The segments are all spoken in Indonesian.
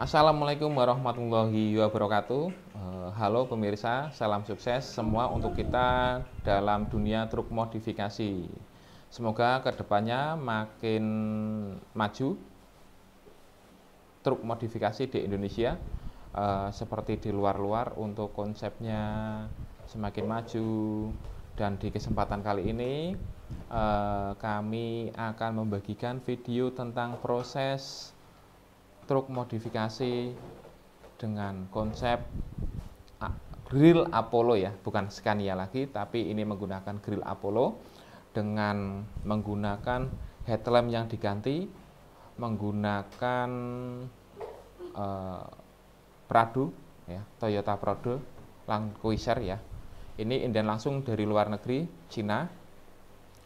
Assalamualaikum warahmatullahi wabarakatuh. Eh, halo pemirsa, salam sukses semua untuk kita dalam dunia truk modifikasi. Semoga kedepannya makin maju truk modifikasi di Indonesia eh, seperti di luar-luar untuk konsepnya semakin maju dan di kesempatan kali ini eh, kami akan membagikan video tentang proses truk modifikasi dengan konsep grill Apollo ya, bukan Scania lagi, tapi ini menggunakan grill Apollo dengan menggunakan headlamp yang diganti, menggunakan eh, Prado ya, Toyota Prado Land Cruiser ya. Ini inden langsung dari luar negeri, Cina.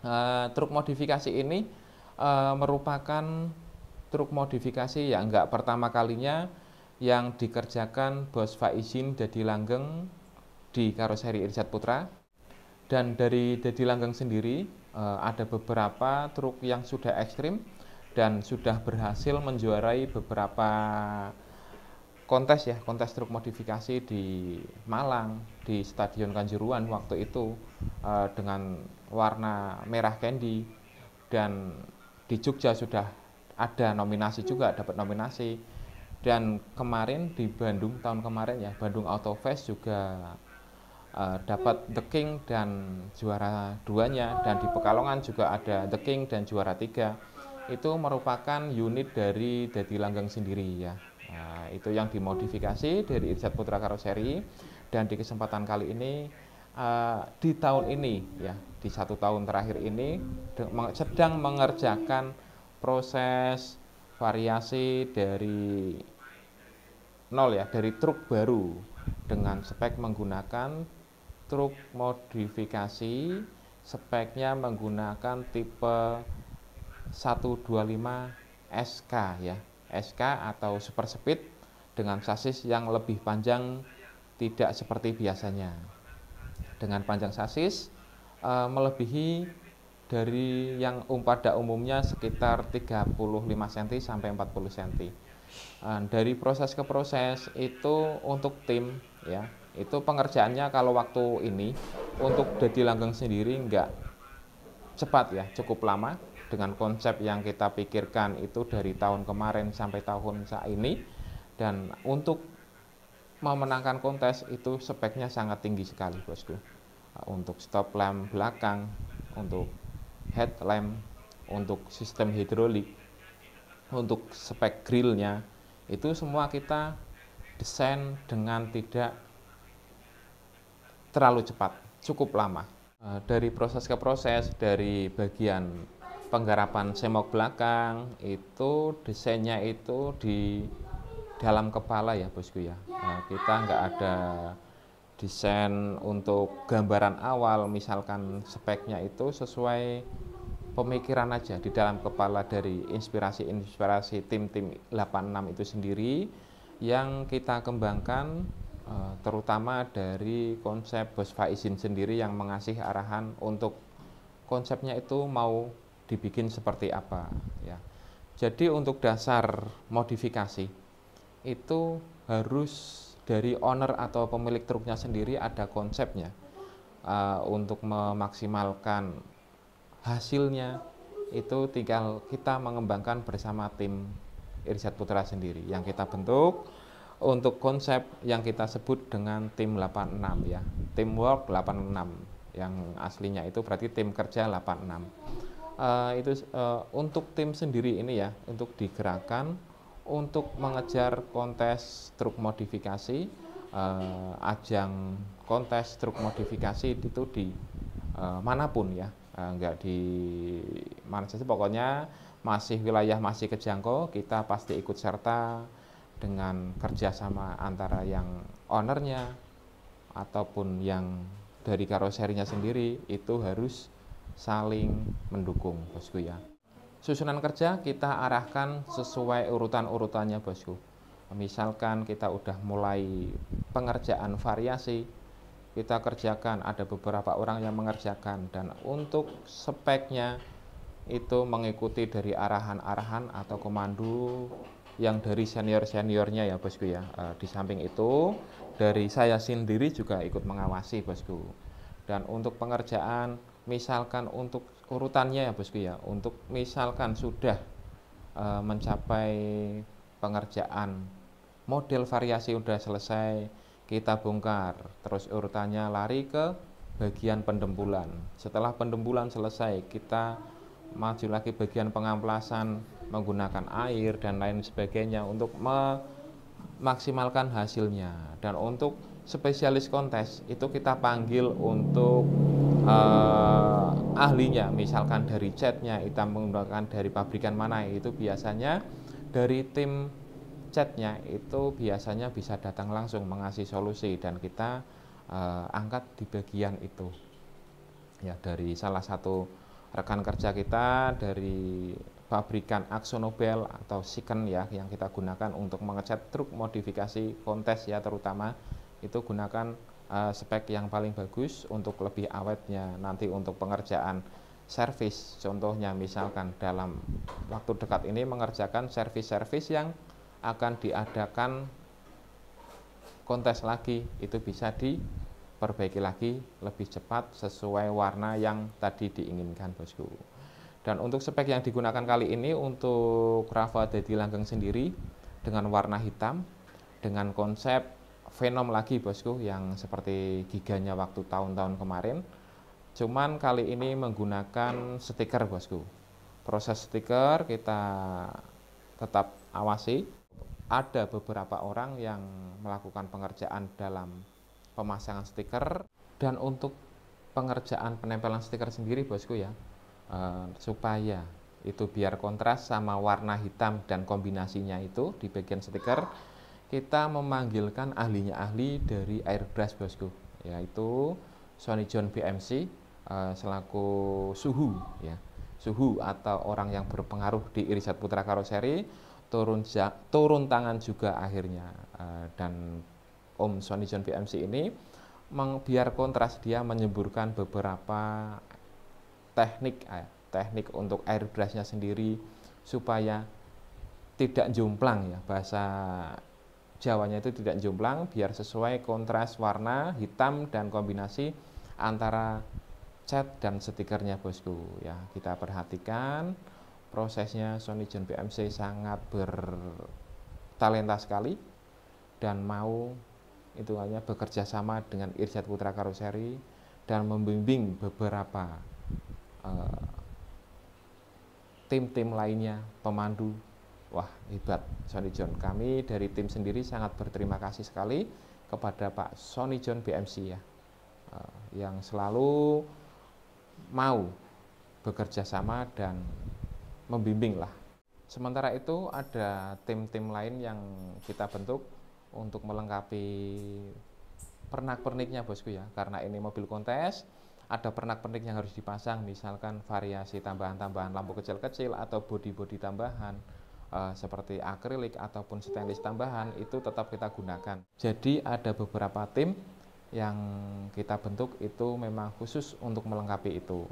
Eh, truk modifikasi ini eh, merupakan truk modifikasi ya enggak pertama kalinya yang dikerjakan Bos Faizin Dedi Langgeng di karoseri Irjat Putra. Dan dari Dedi Langgeng sendiri eh, ada beberapa truk yang sudah ekstrim dan sudah berhasil menjuarai beberapa kontes ya kontes truk modifikasi di Malang di Stadion Kanjuruan waktu itu eh, dengan warna merah candy dan di Jogja sudah ada nominasi juga hmm. dapat nominasi dan kemarin di Bandung tahun kemarin ya Bandung Auto Fest juga uh, dapat hmm. The King dan juara duanya dan di Pekalongan juga ada The King dan juara tiga itu merupakan unit dari Dadi Langgang sendiri ya nah, itu yang dimodifikasi dari Irzat Putra Karoseri dan di kesempatan kali ini uh, di tahun ini ya di satu tahun terakhir ini sedang mengerjakan proses variasi dari nol ya dari truk baru dengan spek menggunakan truk modifikasi speknya menggunakan tipe 125 SK ya SK atau super speed dengan sasis yang lebih panjang tidak seperti biasanya dengan panjang sasis eh, melebihi dari yang um, pada umumnya sekitar 35 cm sampai 40 cm. Dari proses ke proses itu untuk tim ya itu pengerjaannya kalau waktu ini untuk jadi langgeng sendiri nggak cepat ya cukup lama dengan konsep yang kita pikirkan itu dari tahun kemarin sampai tahun saat ini dan untuk memenangkan kontes itu speknya sangat tinggi sekali bosku untuk stop lamp belakang untuk headlamp, untuk sistem hidrolik, untuk spek grillnya, itu semua kita desain dengan tidak terlalu cepat, cukup lama. Eh, dari proses ke proses, dari bagian penggarapan semok belakang, itu desainnya itu di dalam kepala ya bosku ya. Eh, kita nggak ada desain untuk gambaran awal misalkan speknya itu sesuai pemikiran aja di dalam kepala dari inspirasi-inspirasi tim-tim 86 itu sendiri yang kita kembangkan eh, terutama dari konsep Bos Faizin sendiri yang mengasih arahan untuk konsepnya itu mau dibikin seperti apa ya. Jadi untuk dasar modifikasi itu harus dari owner atau pemilik truknya sendiri ada konsepnya uh, untuk memaksimalkan hasilnya itu tinggal kita mengembangkan bersama tim Irsyad Putra sendiri yang kita bentuk untuk konsep yang kita sebut dengan tim 86 ya teamwork 86 yang aslinya itu berarti tim kerja 86 uh, eh, itu uh, untuk tim sendiri ini ya untuk digerakkan untuk mengejar kontes truk modifikasi uh, ajang kontes truk modifikasi itu di uh, manapun ya uh, nggak di mana saja pokoknya masih wilayah masih kejangkau kita pasti ikut serta dengan kerjasama antara yang ownernya ataupun yang dari karoserinya sendiri itu harus saling mendukung bosku ya susunan kerja kita arahkan sesuai urutan-urutannya bosku misalkan kita udah mulai pengerjaan variasi kita kerjakan ada beberapa orang yang mengerjakan dan untuk speknya itu mengikuti dari arahan-arahan atau komando yang dari senior-seniornya ya bosku ya e, di samping itu dari saya sendiri juga ikut mengawasi bosku dan untuk pengerjaan misalkan untuk urutannya ya bosku ya untuk misalkan sudah e, mencapai pengerjaan model variasi sudah selesai kita bongkar terus urutannya lari ke bagian pendembulan. setelah pendembulan selesai kita maju lagi bagian pengamplasan menggunakan air dan lain sebagainya untuk memaksimalkan hasilnya dan untuk spesialis kontes itu kita panggil untuk uh, ahlinya misalkan dari catnya kita menggunakan dari pabrikan mana itu biasanya dari tim catnya itu biasanya bisa datang langsung mengasih solusi dan kita uh, angkat di bagian itu ya dari salah satu rekan kerja kita dari pabrikan Axonobel atau Siken ya yang kita gunakan untuk mengecat truk modifikasi kontes ya terutama itu gunakan uh, spek yang paling bagus untuk lebih awetnya nanti untuk pengerjaan servis contohnya misalkan dalam waktu dekat ini mengerjakan servis-servis yang akan diadakan kontes lagi itu bisa diperbaiki lagi lebih cepat sesuai warna yang tadi diinginkan bosku dan untuk spek yang digunakan kali ini untuk Rafa Dedi Langgeng sendiri dengan warna hitam dengan konsep Venom lagi bosku yang seperti giganya waktu tahun-tahun kemarin cuman kali ini menggunakan stiker bosku proses stiker kita tetap awasi ada beberapa orang yang melakukan pengerjaan dalam pemasangan stiker dan untuk pengerjaan penempelan stiker sendiri bosku ya eh, supaya itu biar kontras sama warna hitam dan kombinasinya itu di bagian stiker kita memanggilkan ahlinya ahli dari airbrush bosku yaitu Sony John BMC eh, selaku suhu ya suhu atau orang yang berpengaruh di Irisat Putra Karoseri turun turun tangan juga akhirnya eh, dan Om Sony John BMC ini biar kontras dia menyemburkan beberapa teknik eh, teknik untuk airbrushnya sendiri supaya tidak jomplang ya bahasa jawanya itu tidak jomplang biar sesuai kontras warna hitam dan kombinasi antara cat dan stikernya bosku ya kita perhatikan prosesnya Sony John BMC sangat bertalenta sekali dan mau itu hanya bekerja sama dengan Irsyad Putra Karoseri dan membimbing beberapa eh, tim-tim uh, lainnya pemandu Wah, hebat Sony John. Kami dari tim sendiri sangat berterima kasih sekali kepada Pak Sony John BMC ya. Eh, yang selalu mau bekerja sama dan membimbing lah. Sementara itu ada tim-tim lain yang kita bentuk untuk melengkapi pernak-perniknya bosku ya. Karena ini mobil kontes, ada pernak-pernik yang harus dipasang misalkan variasi tambahan-tambahan lampu kecil-kecil atau bodi-bodi tambahan uh, seperti akrilik ataupun stainless tambahan itu tetap kita gunakan. Jadi ada beberapa tim yang kita bentuk itu memang khusus untuk melengkapi itu.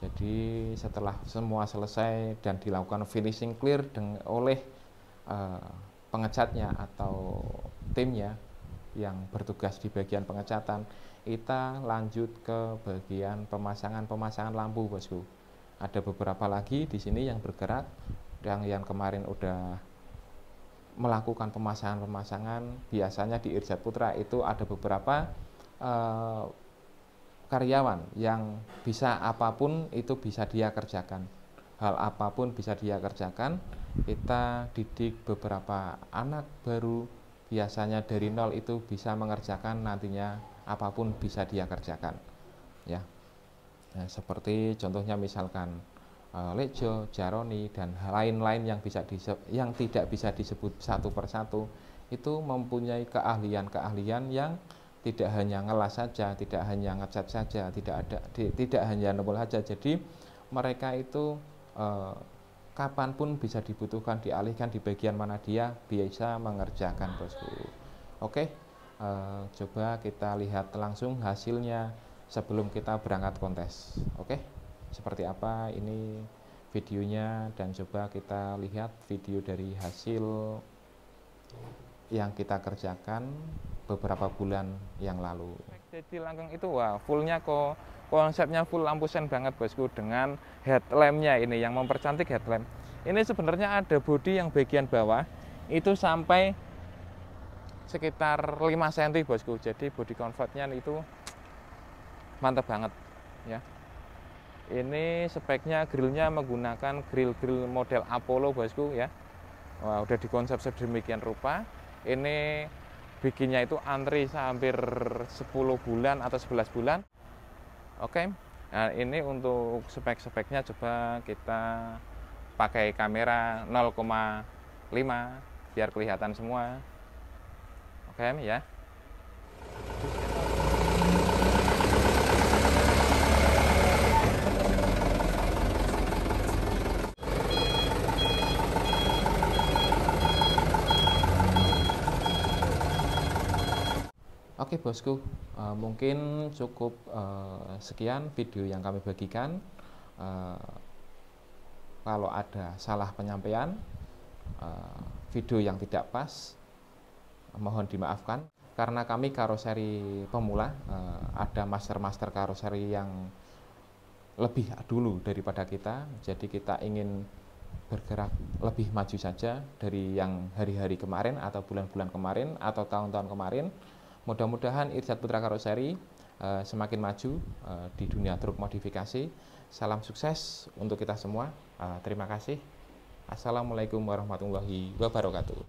Jadi setelah semua selesai dan dilakukan finishing clear oleh uh, pengecatnya atau timnya yang bertugas di bagian pengecatan, kita lanjut ke bagian pemasangan-pemasangan lampu, Bosku. Ada beberapa lagi di sini yang bergerak yang kemarin udah melakukan pemasangan-pemasangan biasanya di Irjat Putra itu ada beberapa uh, karyawan yang bisa apapun itu bisa dia kerjakan hal apapun bisa dia kerjakan kita didik beberapa anak baru biasanya dari nol itu bisa mengerjakan nantinya apapun bisa dia kerjakan ya nah, seperti contohnya misalkan Eh, lejo, jaroni dan lain-lain yang bisa disebut yang tidak bisa disebut satu persatu itu mempunyai keahlian-keahlian yang tidak hanya ngelas saja, tidak hanya ngecat saja, tidak ada di, tidak hanya nebel saja. Jadi mereka itu eh, kapanpun bisa dibutuhkan dialihkan di bagian mana dia biasa mengerjakan bosku. Oke, eh, coba kita lihat langsung hasilnya sebelum kita berangkat kontes. Oke seperti apa ini videonya dan coba kita lihat video dari hasil yang kita kerjakan beberapa bulan yang lalu. Jadi langgeng itu wah fullnya kok konsepnya full lampu sen banget bosku dengan headlampnya ini yang mempercantik headlamp. Ini sebenarnya ada bodi yang bagian bawah itu sampai sekitar 5 cm bosku. Jadi body convertnya itu mantap banget ya ini speknya grillnya menggunakan grill-grill model Apollo bosku ya Wah, udah dikonsep sedemikian rupa ini bikinnya itu antri hampir 10 bulan atau 11 bulan oke okay. nah ini untuk spek-speknya coba kita pakai kamera 0,5 biar kelihatan semua oke okay, ya Oke bosku, uh, mungkin cukup uh, sekian video yang kami bagikan. Uh, kalau ada salah penyampaian, uh, video yang tidak pas, mohon dimaafkan. Karena kami karoseri pemula, uh, ada master-master karoseri yang lebih dulu daripada kita, jadi kita ingin bergerak lebih maju saja dari yang hari-hari kemarin atau bulan-bulan kemarin atau tahun-tahun kemarin Mudah-mudahan Irsyad Putra Karoseri uh, semakin maju uh, di dunia truk modifikasi. Salam sukses untuk kita semua. Uh, terima kasih. Assalamualaikum warahmatullahi wabarakatuh.